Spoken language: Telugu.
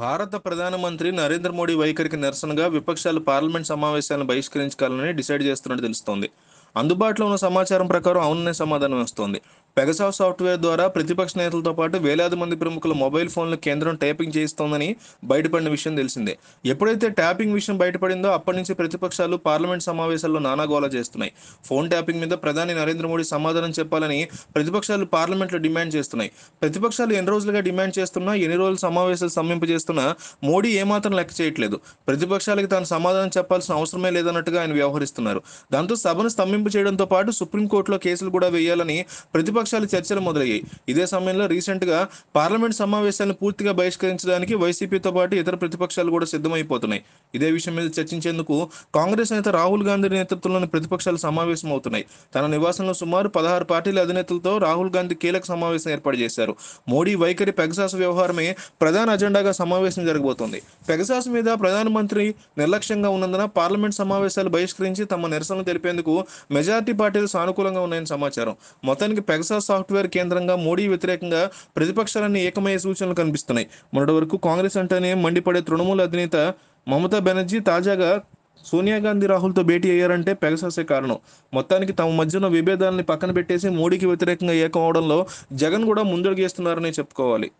భారత ప్రధానమంత్రి నరేంద్ర మోడీ వైఖరికి నిరసనగా విపక్షాలు పార్లమెంట్ సమావేశాలను బహిష్కరించాలని డిసైడ్ చేస్తున్నట్టు తెలుస్తోంది అందుబాటులో ఉన్న సమాచారం ప్రకారం అవుననే సమాధానం వస్తోంది పెగసా సాఫ్ట్వేర్ ద్వారా ప్రతిపక్ష నేతలతో పాటు వేలాది మంది ప్రముఖుల మొబైల్ ఫోన్లు కేంద్రం ట్యాపింగ్ చేయిస్తోందని బయటపడిన విషయం తెలిసిందే ఎప్పుడైతే ట్యాపింగ్ విషయం బయటపడిందో అప్పటి నుంచి ప్రతిపక్షాలు పార్లమెంట్ సమావేశాల్లో నానాగోలా చేస్తున్నాయి ఫోన్ ట్యాపింగ్ మీద ప్రధాని నరేంద్ర మోడీ సమాధానం చెప్పాలని ప్రతిపక్షాలు పార్లమెంట్లో డిమాండ్ చేస్తున్నాయి ప్రతిపక్షాలు ఎన్ని రోజులుగా డిమాండ్ చేస్తున్నా ఎన్ని రోజులు సమావేశాలు సమ్మింపు చేస్తున్నా మోడీ ఏమాత్రం లెక్క చేయట్లేదు ప్రతిపక్షాలకు తాను సమాధానం చెప్పాల్సిన అవసరమే లేదన్నట్టుగా ఆయన వ్యవహరిస్తున్నారు దాంతో సభను స్తంభింపు చేయడంతో పాటు సుప్రీంకోర్టులో కేసులు కూడా వేయాలని ప్రతిపక్ష ప్రతిపక్షాలు చర్చలు మొదలయ్యాయి ఇదే సమయంలో గా పార్లమెంట్ సమావేశాలను పూర్తిగా బహిష్కరించడానికి వైసీపీతో పాటు ఇతర ప్రతిపక్షాలు కూడా సిద్ధమైపోతున్నాయి ఇదే విషయం మీద చర్చించేందుకు కాంగ్రెస్ నేత రాహుల్ గాంధీ నేతృత్వంలోని ప్రతిపక్షాలు సమావేశం అవుతున్నాయి తన నివాసంలో సుమారు పదహారు పార్టీల అధినేతలతో రాహుల్ గాంధీ కీలక సమావేశం ఏర్పాటు చేశారు మోడీ వైఖరి పెగసాసు వ్యవహారమే ప్రధాన అజెండాగా సమావేశం జరగబోతోంది పెగసాస్ మీద ప్రధానమంత్రి నిర్లక్ష్యంగా ఉన్నందున పార్లమెంట్ సమావేశాలు బహిష్కరించి తమ నిరసనలు తెలిపేందుకు మెజార్టీ పార్టీలు సానుకూలంగా ఉన్నాయని సమాచారం మొత్తానికి పెగసాస్ జల్సా సాఫ్ట్వేర్ కేంద్రంగా మోడీ వ్యతిరేకంగా ప్రతిపక్షాలన్నీ ఏకమయ్యే సూచనలు కనిపిస్తున్నాయి మొన్నటి వరకు కాంగ్రెస్ అంటేనే మండిపడే తృణమూల అధినేత మమతా బెనర్జీ తాజాగా సోనియా గాంధీ రాహుల్తో భేటీ అయ్యారంటే పెగసాసే కారణం మొత్తానికి తమ మధ్యన విభేదాలని పక్కన పెట్టేసి మోడీకి వ్యతిరేకంగా ఏకం అవడంలో జగన్ కూడా ముందడుగేస్తున్నారని చెప్పుకోవాలి